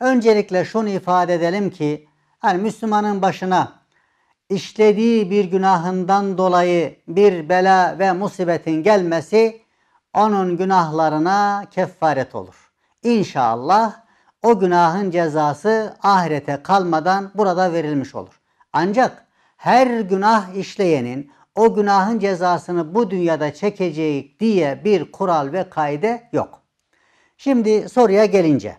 Öncelikle şunu ifade edelim ki yani Müslümanın başına işlediği bir günahından dolayı bir bela ve musibetin gelmesi onun günahlarına kefaret olur. İnşallah o günahın cezası ahirete kalmadan burada verilmiş olur. Ancak her günah işleyenin o günahın cezasını bu dünyada çekeceği diye bir kural ve kaide yok. Şimdi soruya gelince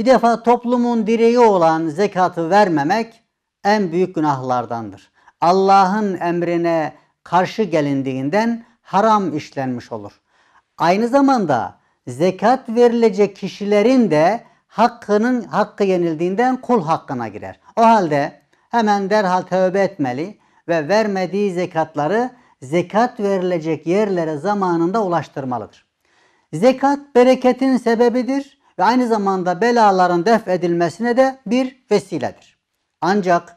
bir defa toplumun direği olan zekatı vermemek en büyük günahlardandır. Allah'ın emrine karşı gelindiğinden haram işlenmiş olur. Aynı zamanda zekat verilecek kişilerin de hakkının hakkı yenildiğinden kul hakkına girer. O halde hemen derhal tövbe etmeli ve vermediği zekatları zekat verilecek yerlere zamanında ulaştırmalıdır. Zekat bereketin sebebidir ve aynı zamanda belaların def edilmesine de bir vesiledir. Ancak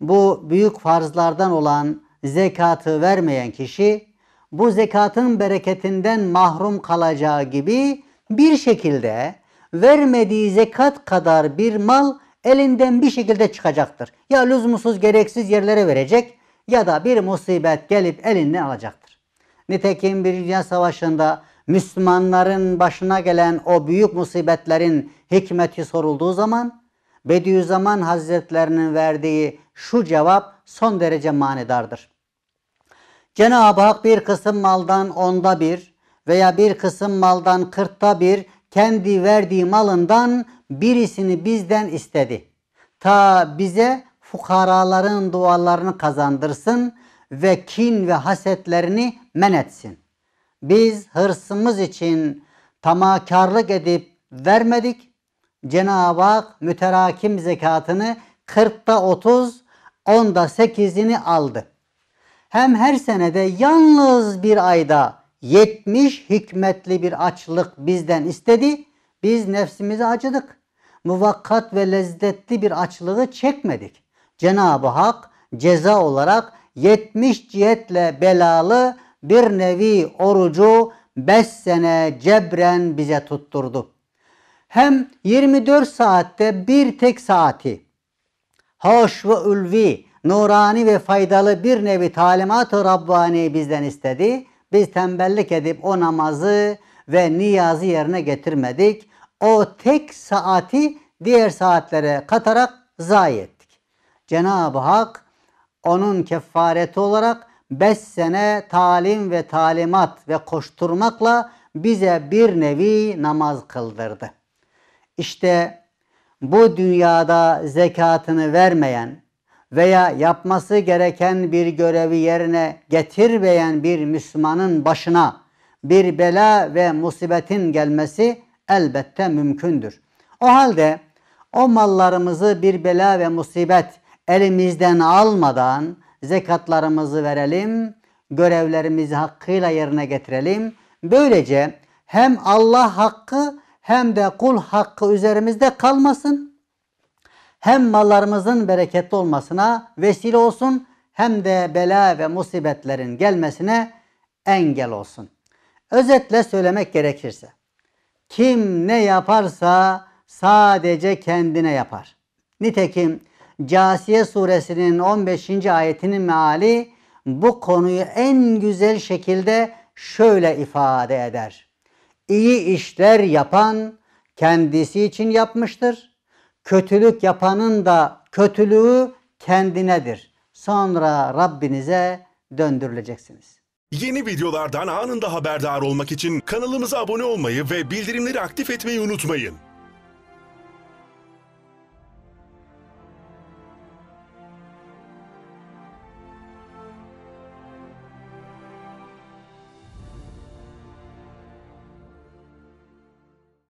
bu büyük farzlardan olan zekatı vermeyen kişi bu zekatın bereketinden mahrum kalacağı gibi bir şekilde vermediği zekat kadar bir mal elinden bir şekilde çıkacaktır. Ya lüzumsuz gereksiz yerlere verecek ya da bir musibet gelip elinden alacaktır. Nitekim bir Dünya Savaşı'nda Müslümanların başına gelen o büyük musibetlerin hikmeti sorulduğu zaman Bediüzzaman Hazretlerinin verdiği şu cevap son derece manidardır. Cenab-ı Hak bir kısım maldan onda bir veya bir kısım maldan kırkta bir kendi verdiği malından birisini bizden istedi. Ta bize fukaraların dualarını kazandırsın ve kin ve hasetlerini men etsin. Biz hırsımız için tamakarlık edip vermedik. Cenab-ı Hak müterakim zekatını 40'ta 30, 10'da 8'ini aldı. Hem her senede yalnız bir ayda 70 hikmetli bir açlık bizden istedi. Biz nefsimizi acıdık. Muvakkat ve lezzetli bir açlığı çekmedik. Cenab-ı Hak ceza olarak 70 cihetle belalı bir nevi orucu 5 sene cebren bize tutturdu. Hem 24 saatte bir tek saati hoş ve ülvi, nurani ve faydalı bir nevi talimat-ı Rabbani bizden istedi. Biz tembellik edip o namazı ve niyazı yerine getirmedik. O tek saati diğer saatlere katarak zayi ettik. Cenab-ı Hak onun kefareti olarak beş sene talim ve talimat ve koşturmakla bize bir nevi namaz kıldırdı. İşte bu dünyada zekatını vermeyen veya yapması gereken bir görevi yerine getirmeyen bir Müslümanın başına bir bela ve musibetin gelmesi elbette mümkündür. O halde o mallarımızı bir bela ve musibet elimizden almadan zekatlarımızı verelim, görevlerimizi hakkıyla yerine getirelim. Böylece hem Allah hakkı hem de kul hakkı üzerimizde kalmasın. Hem mallarımızın bereketli olmasına vesile olsun hem de bela ve musibetlerin gelmesine engel olsun. Özetle söylemek gerekirse kim ne yaparsa sadece kendine yapar. Nitekim Casiye suresinin 15. ayetinin meali bu konuyu en güzel şekilde şöyle ifade eder. İyi işler yapan kendisi için yapmıştır. Kötülük yapanın da kötülüğü kendinedir. Sonra Rabbinize döndürüleceksiniz. Yeni videolardan anında haberdar olmak için kanalımıza abone olmayı ve bildirimleri aktif etmeyi unutmayın.